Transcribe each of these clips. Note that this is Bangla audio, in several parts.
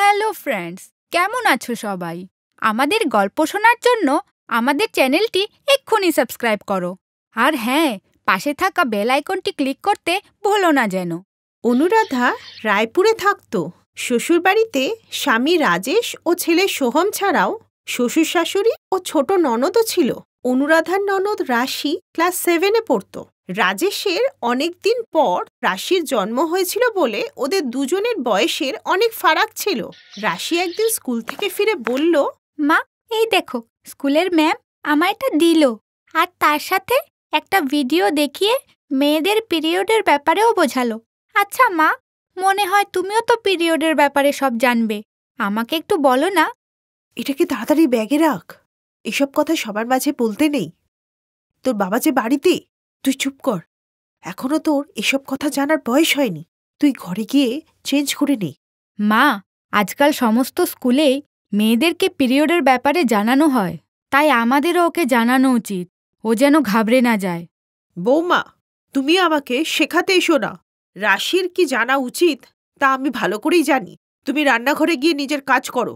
হ্যালো ফ্রেন্ডস কেমন আছো সবাই আমাদের গল্প শোনার জন্য আমাদের চ্যানেলটি এক্ষুনি সাবস্ক্রাইব করো আর হ্যাঁ পাশে থাকা বেল আইকনটি ক্লিক করতে ভুলো না যেন অনুরাধা রায়পুরে থাকত শ্বশুরবাড়িতে স্বামী রাজেশ ও ছেলে সোহম ছাড়াও শ্বশুর শাশুড়ি ও ছোট ননদও ছিল অনুরাধার ননদ রাশি ক্লাস সেভেনে পড়ত রাজেশের অনেক দিন পর রাশির জন্ম হয়েছিল বলে ওদের দুজনের বয়সের অনেক ফারাক ছিল রাশি একদিন স্কুল থেকে ফিরে বলল মা এই দেখো স্কুলের ম্যাম আমার এটা দিল আর তার সাথে একটা ভিডিও দেখিয়ে মেয়েদের পিরিয়ডের ব্যাপারেও বোঝালো আচ্ছা মা মনে হয় তুমিও তো পিরিয়ডের ব্যাপারে সব জানবে আমাকে একটু বলো না এটাকে তাড়াতাড়ি ব্যাগে রাখ এসব কথা সবার মাঝে বলতে নেই তোর বাবা যে বাড়িতে তুই চুপ কর এখনো তোর এসব কথা জানার বয়স হয়নি তুই ঘরে গিয়ে চেঞ্জ করে নে মা আজকাল সমস্ত স্কুলেই মেয়েদেরকে পিরিয়ডের ব্যাপারে জানানো হয় তাই আমাদেরও ওকে জানানো উচিত ও যেন ঘাবড়ে না যায় বৌমা তুমি আমাকে শেখাতে এসো না রাশির কি জানা উচিত তা আমি ভালো করেই জানি তুমি রান্নাঘরে গিয়ে নিজের কাজ করো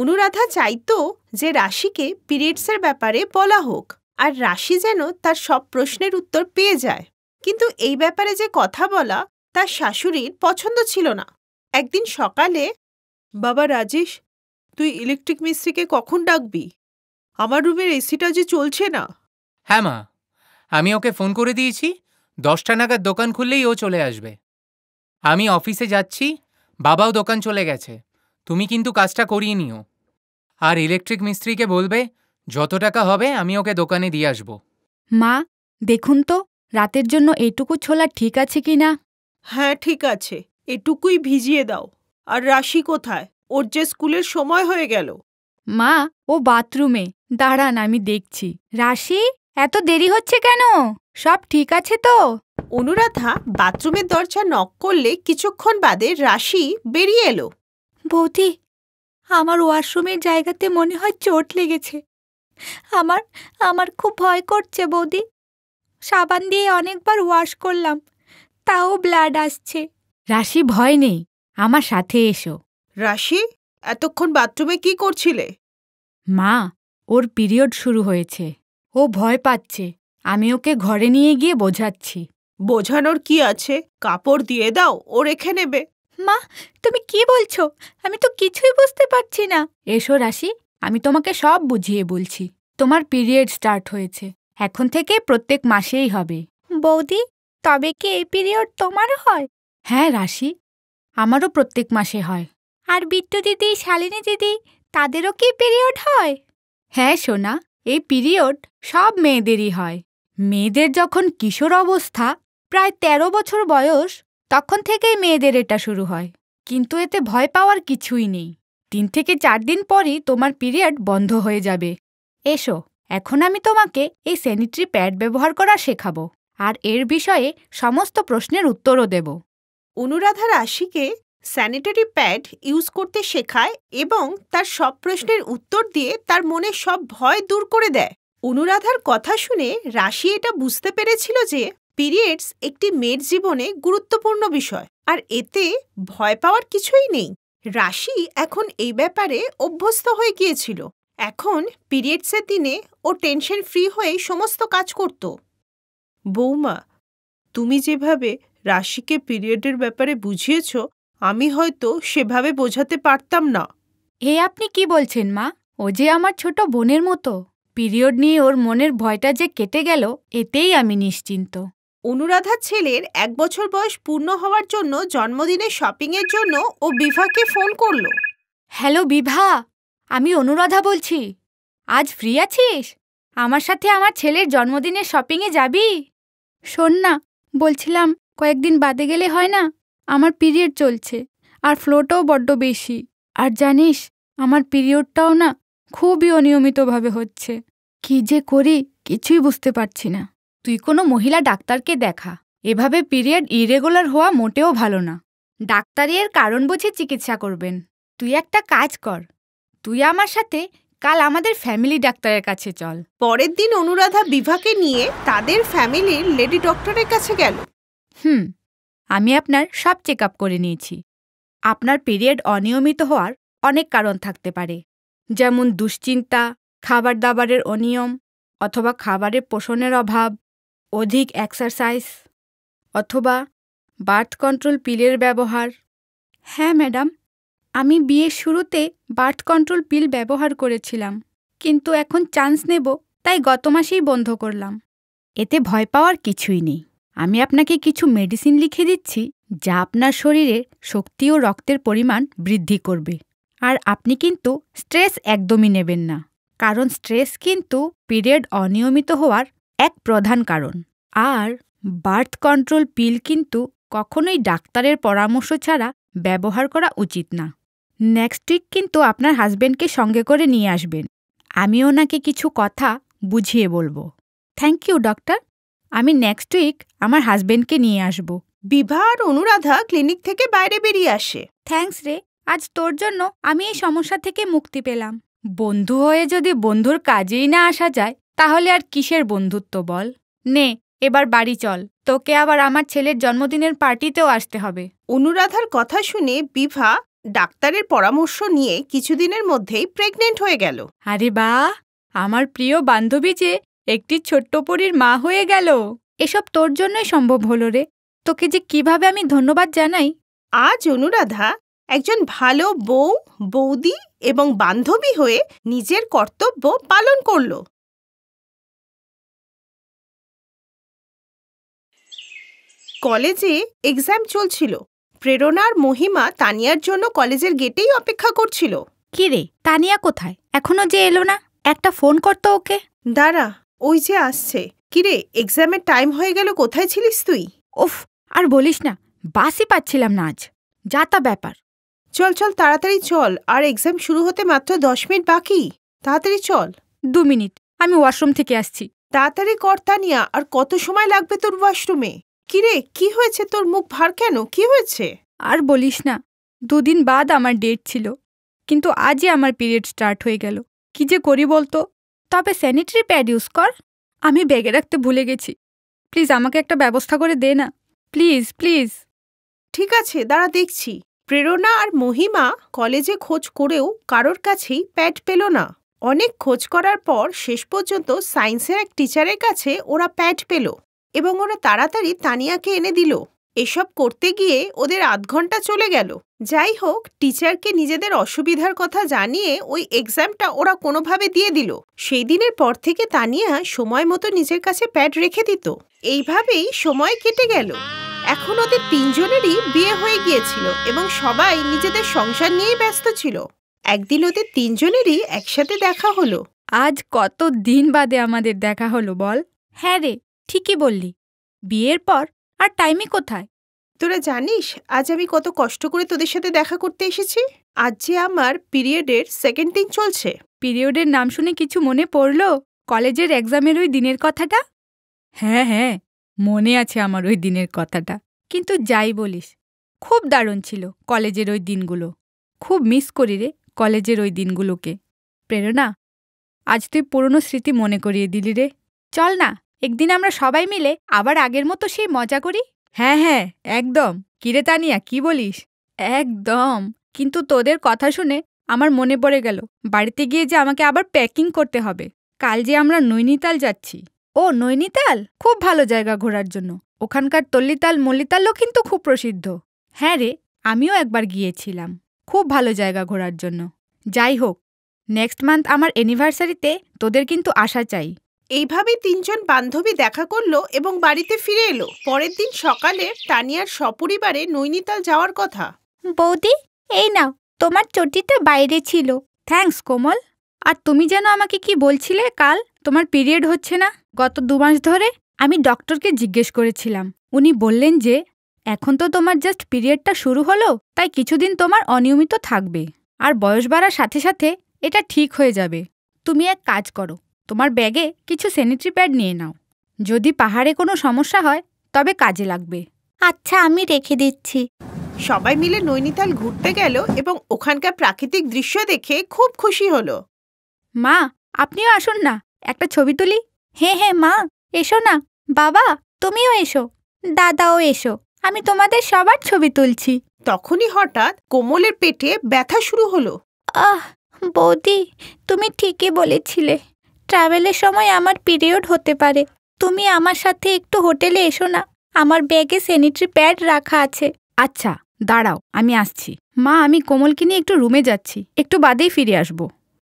অনুরাধা চাইতো যে রাশিকে পিরিয়ডসের ব্যাপারে বলা হোক আর রাশি যেন তার সব প্রশ্নের উত্তর পেয়ে যায় কিন্তু এই ব্যাপারে যে কথা বলা তার শাশুড়ির পছন্দ ছিল না একদিন সকালে বাবা রাজেশ তুই ইলেকট্রিক মিস্ত্রিকে কখন ডাকবি আমার রুমের এসিটা যে চলছে না হ্যাঁ মা আমি ওকে ফোন করে দিয়েছি দশটা নাগাদ দোকান খুললেই ও চলে আসবে আমি অফিসে যাচ্ছি বাবাও দোকান চলে গেছে তুমি কিন্তু কাজটা করিয়ে নিও আর ইলেকট্রিক মিস্ত্রিকে বলবে যত টাকা হবে আমি ওকে দোকানে দিয়ে আসব মা দেখুন তো রাতের জন্য এটুকু ছোলা ঠিক আছে কি না হ্যাঁ ঠিক আছে এটুকুই ভিজিয়ে দাও আর রাশি কোথায় ওর যে স্কুলের সময় হয়ে গেল মা ও বাথরুমে দাঁড়ান আমি দেখছি রাশি এত দেরি হচ্ছে কেন সব ঠিক আছে তো অনুরাধা বাথরুমের দরজা নক করলে কিছুক্ষণ বাদে রাশি বেরিয়ে এলো বৌদি আমার ওয়াশরুমের জায়গাতে মনে হয় চোট লেগেছে আমার আমার খুব ভয় করছে বৌদি সাবান দিয়ে অনেকবার ওয়াশ করলাম তাও ব্লাড আসছে রাশি ভয় নেই আমার সাথে এসো রাশি এতক্ষণ বাথরুমে কি করছিলে মা ওর পিরিয়ড শুরু হয়েছে ও ভয় পাচ্ছে আমি ওকে ঘরে নিয়ে গিয়ে বোঝাচ্ছি বোঝানোর কি আছে কাপড় দিয়ে দাও ও রেখে নেবে মা তুমি কি বলছো আমি তো কিছুই বুঝতে পারছি না এসো রাশি আমি তোমাকে সব বুঝিয়ে বলছি তোমার পিরিয়ড স্টার্ট হয়েছে এখন থেকে প্রত্যেক মাসেই হবে বৌদি তবে কি এই পিরিয়ড তোমারও হয় হ্যাঁ রাশি আমারও প্রত্যেক মাসে হয় আর বিট্টু দিদি শালিনী দিদি তাদেরও কি পিরিয়ড হয় হ্যাঁ সোনা এই পিরিয়ড সব মেয়েদেরই হয় মেয়েদের যখন কিশোর অবস্থা প্রায় ১৩ বছর বয়স তখন থেকেই মেয়েদের এটা শুরু হয় কিন্তু এতে ভয় পাওয়ার কিছুই নেই তিন থেকে চার দিন পরই তোমার পিরিয়ড বন্ধ হয়ে যাবে এসো এখন আমি তোমাকে এই স্যানিটারি প্যাড ব্যবহার করা শেখাবো আর এর বিষয়ে সমস্ত প্রশ্নের উত্তরও দেব অনুরাধা রাশিকে স্যানিটারি প্যাড ইউজ করতে শেখায় এবং তার সব প্রশ্নের উত্তর দিয়ে তার মনে সব ভয় দূর করে দেয় অনুরাধার কথা শুনে রাশি এটা বুঝতে পেরেছিল যে পিরিয়ডস একটি মেয়ের জীবনে গুরুত্বপূর্ণ বিষয় আর এতে ভয় পাওয়ার কিছুই নেই রাশি এখন এই ব্যাপারে অভ্যস্ত হয়ে গিয়েছিল এখন পিরিয়ডসের দিনে ও টেনশন ফ্রি হয়ে সমস্ত কাজ করত বৌমা তুমি যেভাবে রাশিকে পিরিয়ডের ব্যাপারে বুঝিয়েছ আমি হয়তো সেভাবে বোঝাতে পারতাম না এ আপনি কি বলছেন মা ও যে আমার ছোট বোনের মতো পিরিয়ড নিয়ে ওর মনের ভয়টা যে কেটে গেল এতেই আমি নিশ্চিন্ত অনুরাধার ছেলের এক বছর বয়স পূর্ণ হওয়ার জন্য জন্মদিনের শপিংয়ের জন্য ও বিভাকে ফোন করল হ্যালো বিভা আমি অনুরাধা বলছি আজ ফ্রি আছিস আমার সাথে আমার ছেলের জন্মদিনের শপিংয়ে যাবি শোন না বলছিলাম কয়েকদিন বাদে গেলে হয় না আমার পিরিয়ড চলছে আর ফ্লোটাও বড্ড বেশি আর জানিস আমার পিরিয়ডটাও না খুবই অনিয়মিতভাবে হচ্ছে কি যে করি কিছুই বুঝতে পারছি না তুই কোনো মহিলা ডাক্তারকে দেখা এভাবে পিরিয়ড ইরেগুলার হওয়া মোটেও ভালো না ডাক্তারি এর কারণ বুঝে চিকিৎসা করবেন তুই একটা কাজ কর তুই আমার সাথে কাল আমাদের ফ্যামিলি ডাক্তারের কাছে চল পরের দিন অনুরাধা বিভাকে নিয়ে তাদের ফ্যামিলির লেডি ডক্টরের কাছে গেল হুম আমি আপনার সব চেক আপ করে নিয়েছি আপনার পিরিয়ড অনিয়মিত হওয়ার অনেক কারণ থাকতে পারে যেমন দুশ্চিন্তা খাবার দাবারের অনিয়ম অথবা খাবারের পোষণের অভাব অধিক এক্সারসাইজ অথবা বার্থ কন্ট্রোল পিলের ব্যবহার হ্যাঁ ম্যাডাম আমি বিয়ের শুরুতে বার্থ কন্ট্রোল পিল ব্যবহার করেছিলাম কিন্তু এখন চান্স নেব তাই গত মাসেই বন্ধ করলাম এতে ভয় পাওয়ার কিছুই নেই আমি আপনাকে কিছু মেডিসিন লিখে দিচ্ছি যা আপনার শরীরে শক্তি ও রক্তের পরিমাণ বৃদ্ধি করবে আর আপনি কিন্তু স্ট্রেস একদমই নেবেন না কারণ স্ট্রেস কিন্তু পিরিয়ড অনিয়মিত হওয়ার এক প্রধান কারণ আর বার্থ কন্ট্রোল পিল কিন্তু কখনোই ডাক্তারের পরামর্শ ছাড়া ব্যবহার করা উচিত না নেক্সট উইক কিন্তু আপনার হাজব্যান্ডকে সঙ্গে করে নিয়ে আসবেন আমি ওনাকে কিছু কথা বুঝিয়ে বলবো থ্যাংক ইউ ডক্টর আমি নেক্সট উইক আমার হাজব্যান্ডকে নিয়ে আসব বিভা আর অনুরাধা ক্লিনিক থেকে বাইরে বেরিয়ে আসে থ্যাংকস রে আজ তোর জন্য আমি এই সমস্যা থেকে মুক্তি পেলাম বন্ধু হয়ে যদি বন্ধুর কাজেই না আসা যায় তাহলে আর কিসের বন্ধুত্ব বল নে এবার বাড়ি চল তোকে আবার আমার ছেলের জন্মদিনের পার্টিতেও আসতে হবে অনুরাধার কথা শুনে বিভা ডাক্তারের পরামর্শ নিয়ে কিছুদিনের মধ্যেই প্রেগনেন্ট হয়ে গেল আরে বা আমার প্রিয় বান্ধবী যে একটি ছোট্ট পরীর মা হয়ে গেল এসব তোর জন্যই সম্ভব হল রে তোকে যে কিভাবে আমি ধন্যবাদ জানাই আজ অনুরাধা একজন ভালো বউ বৌদি এবং বান্ধবী হয়ে নিজের কর্তব্য পালন করল কলেজে এক্সাম চলছিল প্রেরণার মহিমা তানিয়ার জন্য কলেজের গেটেই অপেক্ষা করছিল কি রে তানিয়া কোথায় এখনো যে এলো না একটা ফোন করতো ওকে দাঁড়া ওই যে আসছে কিরে এক্সামের টাইম হয়ে গেল কোথায় ছিলিস তুই ওফ আর বলিস না বাসই পাচ্ছিলাম না আজ যা তা ব্যাপার চল চল তাড়াতাড়ি চল আর এক্সাম শুরু হতে মাত্র দশ মিনিট বাকি তাড়াতাড়ি চল দু মিনিট আমি ওয়াশরুম থেকে আসছি তাড়াতাড়ি কর তানিয়া আর কত সময় লাগবে তোর ওয়াশরুমে কিরে কি হয়েছে তোর মুখ ভার কেন কি হয়েছে আর বলিস না দুদিন বাদ আমার ডেট ছিল কিন্তু আজই আমার পিরিয়ড স্টার্ট হয়ে গেল কি যে করি বলতো তবে স্যানিটারি প্যাড ইউজ কর আমি ব্যাগে রাখতে ভুলে গেছি প্লিজ আমাকে একটা ব্যবস্থা করে দে না প্লিজ প্লিজ ঠিক আছে দাঁড়া দেখছি প্রেরণা আর মহিমা কলেজে খোঁজ করেও কারোর কাছেই প্যাড পেল না অনেক খোঁজ করার পর শেষ পর্যন্ত সায়েন্সের এক টিচারের কাছে ওরা প্যাড পেল এবং ওরা তাড়াতাড়ি তানিয়াকে এনে দিল এসব করতে গিয়ে ওদের আধ ঘন্টা চলে গেল যাই হোক টিচারকে নিজেদের অসুবিধার কথা জানিয়ে ওই এক্সামটা ওরা কোনোভাবে দিয়ে দিল সেই দিনের পর থেকে তানিয়া সময় মতো নিজের কাছে প্যাড রেখে দিত এইভাবেই সময় কেটে গেল এখন ওদের তিনজনেরই বিয়ে হয়ে গিয়েছিল এবং সবাই নিজেদের সংসার নিয়েই ব্যস্ত ছিল একদিন ওদের তিনজনেরই একসাথে দেখা হলো আজ কত দিন বাদে আমাদের দেখা হলো বল হ্যাঁ রে ঠিকই বললি বিয়ের পর আর টাইমই কোথায় তোরা জানিস আজ আমি কত কষ্ট করে তোদের সাথে দেখা করতে এসেছি আজ যে আমার পিরিয়ডের সেকেন্ড দিন চলছে পিরিয়ডের নাম শুনে কিছু মনে পড়ল কলেজের এক্সামের ওই দিনের কথাটা হ্যাঁ হ্যাঁ মনে আছে আমার ওই দিনের কথাটা কিন্তু যাই বলিস খুব দারুণ ছিল কলেজের ওই দিনগুলো খুব মিস করি রে কলেজের ওই দিনগুলোকে প্রেরণা আজ তুই পুরনো স্মৃতি মনে করিয়ে দিলি রে চল না একদিন আমরা সবাই মিলে আবার আগের মতো সেই মজা করি হ্যাঁ হ্যাঁ একদম কিরে তানিয়া কি বলিস একদম কিন্তু তোদের কথা শুনে আমার মনে পড়ে গেল বাড়িতে গিয়ে যে আমাকে আবার প্যাকিং করতে হবে কাল যে আমরা নৈনিতাল যাচ্ছি ও নৈনিতাল খুব ভালো জায়গা ঘোরার জন্য ওখানকার তল্লিতাল মল্লিতালও কিন্তু খুব প্রসিদ্ধ হ্যাঁ রে আমিও একবার গিয়েছিলাম খুব ভালো জায়গা ঘোরার জন্য যাই হোক নেক্সট মান্থ আমার অ্যানিভার্সারিতে তোদের কিন্তু আসা চাই এইভাবে তিনজন বান্ধবী দেখা করলো এবং বাড়িতে ফিরে এলো পরের দিন সকালে তানিয়ার সপরিবারে নৈনিতাল যাওয়ার কথা বৌদি এই নাও তোমার চটিটা বাইরে ছিল থ্যাঙ্কস কোমল আর তুমি যেন আমাকে কি বলছিলে কাল তোমার পিরিয়ড হচ্ছে না গত দু মাস ধরে আমি ডক্টরকে জিজ্ঞেস করেছিলাম উনি বললেন যে এখন তো তোমার জাস্ট পিরিয়ডটা শুরু হলো তাই কিছুদিন তোমার অনিয়মিত থাকবে আর বয়স বাড়ার সাথে সাথে এটা ঠিক হয়ে যাবে তুমি এক কাজ করো তোমার ব্যাগে কিছু স্যানিটারি প্যাড নিয়ে নাও যদি পাহাড়ে কোনো সমস্যা হয় তবে কাজে লাগবে আচ্ছা আমি রেখে দিচ্ছি সবাই মিলে নৈনিতাল ঘুরতে গেল এবং ওখানকার প্রাকৃতিক দৃশ্য দেখে খুব খুশি হলো মা আপনিও আসুন না একটা ছবি তুলি হ্যাঁ হ্যাঁ মা এসো না বাবা তুমিও এসো দাদাও এসো আমি তোমাদের সবার ছবি তুলছি তখনই হঠাৎ কোমলের পেটে ব্যথা শুরু হলো আহ বৌদি তুমি ঠিকই বলেছিলে ট্রাভেলের সময় আমার পিরিয়ড হতে পারে তুমি আমার সাথে একটু হোটেলে এসো না আমার ব্যাগে স্যানিটারি প্যাড রাখা আছে আচ্ছা দাঁড়াও আমি আসছি মা আমি কোমলকে নিয়ে একটু রুমে যাচ্ছি একটু বাদেই ফিরে আসব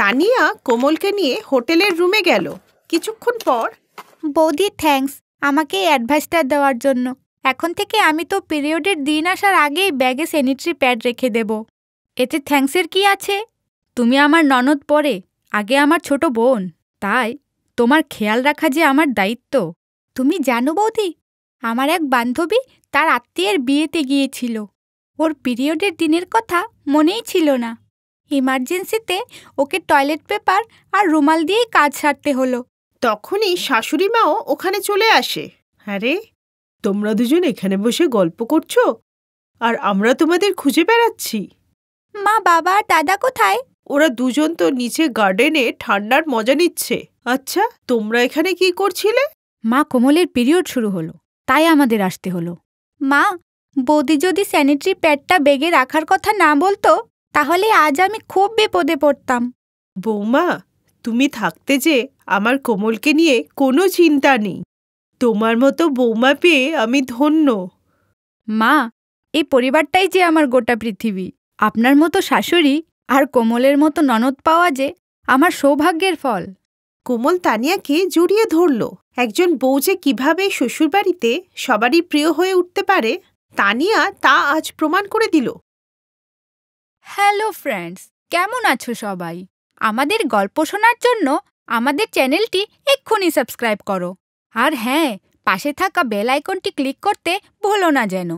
তানিয়া কোমলকে নিয়ে হোটেলের রুমে গেল কিছুক্ষণ পর বৌদি থ্যাঙ্কস আমাকে অ্যাডভাইসটা দেওয়ার জন্য এখন থেকে আমি তো পিরিয়ডের দিন আসার আগেই ব্যাগে স্যানিটারি প্যাড রেখে দেব এতে থ্যাঙ্কসের কি আছে তুমি আমার ননদ পরে আগে আমার ছোট বোন তাই তোমার খেয়াল রাখা যে আমার দায়িত্ব তুমি জানো বৌদি আমার এক বান্ধবী তার আত্মীয়ের বিয়েতে গিয়েছিল ওর পিরিয়ডের দিনের কথা মনেই ছিল না ইমার্জেন্সিতে ওকে টয়লেট পেপার আর রুমাল দিয়েই কাজ সারতে হলো তখনই শাশুড়ি মাও ওখানে চলে আসে আরে তোমরা দুজন এখানে বসে গল্প করছো আর আমরা তোমাদের খুঁজে বেড়াচ্ছি মা বাবা আর দাদা কোথায় ওরা দুজন তো নিচে গার্ডেনে ঠান্ডার মজা নিচ্ছে আচ্ছা তোমরা এখানে কি করছিলে মা কোমলের পিরিয়ড শুরু হলো তাই আমাদের আসতে হলো মা বৌদি যদি স্যানিটারি প্যাডটা বেগে রাখার কথা না বলতো তাহলে আজ আমি খুব বিপদে পড়তাম বৌমা তুমি থাকতে যে আমার কোমলকে নিয়ে কোনো চিন্তা নেই তোমার মতো বৌমা পেয়ে আমি ধন্য মা এই পরিবারটাই যে আমার গোটা পৃথিবী আপনার মতো শাশুড়ি আর কোমলের মতো ননদ পাওয়া যে আমার সৌভাগ্যের ফল কোমল তানিয়াকে জড়িয়ে ধরল একজন বউ যে কীভাবে শ্বশুরবাড়িতে সবারই প্রিয় হয়ে উঠতে পারে তানিয়া তা আজ প্রমাণ করে দিল হ্যালো ফ্রেন্ডস কেমন আছো সবাই আমাদের গল্প শোনার জন্য আমাদের চ্যানেলটি এক্ষুনি সাবস্ক্রাইব করো আর হ্যাঁ পাশে থাকা বেল আইকনটি ক্লিক করতে ভুলো না যেন